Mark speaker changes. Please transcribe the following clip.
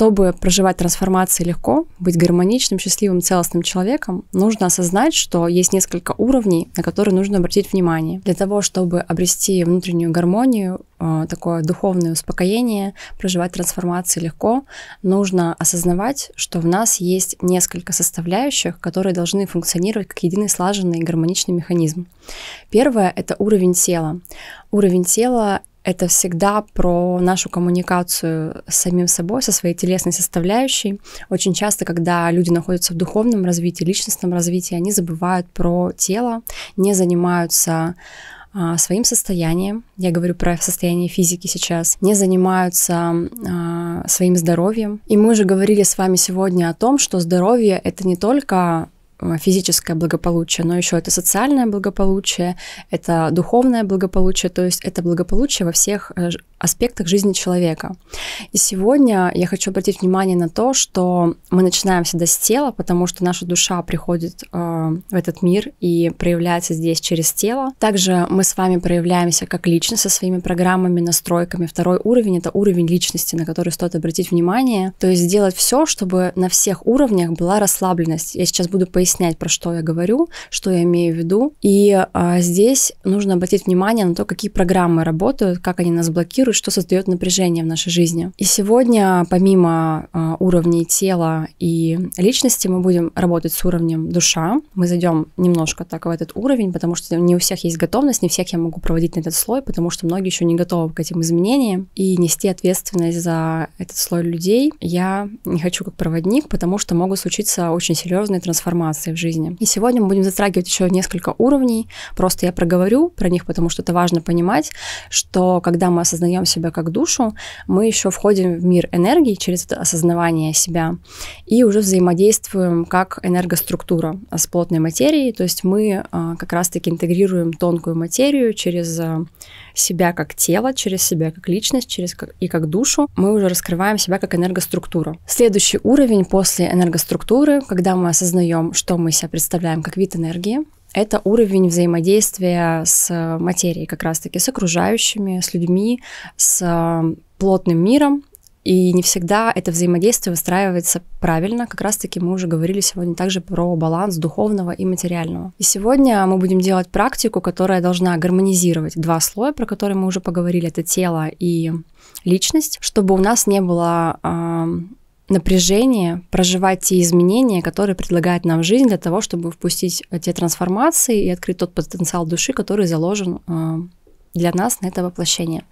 Speaker 1: Чтобы проживать трансформации легко, быть гармоничным, счастливым, целостным человеком, нужно осознать, что есть несколько уровней, на которые нужно обратить внимание. Для того, чтобы обрести внутреннюю гармонию, э, такое духовное успокоение, проживать трансформации легко, нужно осознавать, что в нас есть несколько составляющих, которые должны функционировать как единый слаженный гармоничный механизм. Первое — это уровень тела. Уровень тела это всегда про нашу коммуникацию с самим собой, со своей телесной составляющей. Очень часто, когда люди находятся в духовном развитии, личностном развитии, они забывают про тело, не занимаются а, своим состоянием, я говорю про состояние физики сейчас, не занимаются а, своим здоровьем. И мы уже говорили с вами сегодня о том, что здоровье это не только Э, физическое благополучие, но еще это социальное благополучие, это духовное благополучие, то есть это благополучие во всех э, аспектах жизни человека. И сегодня я хочу обратить внимание на то, что мы начинаем всегда с тела, потому что наша душа приходит э, в этот мир и проявляется здесь через тело. Также мы с вами проявляемся как лично со своими программами, настройками. Второй уровень это уровень личности, на который стоит обратить внимание. То есть сделать все, чтобы на всех уровнях была расслабленность. Я сейчас буду пояснять объяснять, про что я говорю, что я имею в виду. И а, здесь нужно обратить внимание на то, какие программы работают, как они нас блокируют, что создает напряжение в нашей жизни. И сегодня, помимо а, уровней тела и личности, мы будем работать с уровнем душа. Мы зайдем немножко так в этот уровень, потому что не у всех есть готовность, не всех я могу проводить на этот слой, потому что многие еще не готовы к этим изменениям. И нести ответственность за этот слой людей я не хочу как проводник, потому что могут случиться очень серьезные трансформации ситуации в жизни. И сегодня мы будем затрагивать еще несколько уровней. Просто я проговорю про них, потому что это важно понимать, что когда мы осознаем себя как душу, мы еще входим в мир энергии через это осознавание себя и уже взаимодействуем как энергоструктура с плотной материей, то есть мы а, как раз-таки интегрируем тонкую материю через а, себя как тело, через себя как личность, через как, и как душу, мы уже раскрываем себя как энергоструктуру. Следующий уровень после энергоструктуры, когда мы осознаем, что что мы себя представляем как вид энергии. Это уровень взаимодействия с э, материей, как раз-таки с окружающими, с людьми, с э, плотным миром, и не всегда это взаимодействие выстраивается правильно. Как раз-таки мы уже говорили сегодня также про баланс духовного и материального. И сегодня мы будем делать практику, которая должна гармонизировать два слоя, про которые мы уже поговорили. Это тело и личность, чтобы у нас не было напряжение, проживать те изменения, которые предлагает нам жизнь для того, чтобы впустить э, те трансформации и открыть тот потенциал души, который заложен э, для нас на это воплощение.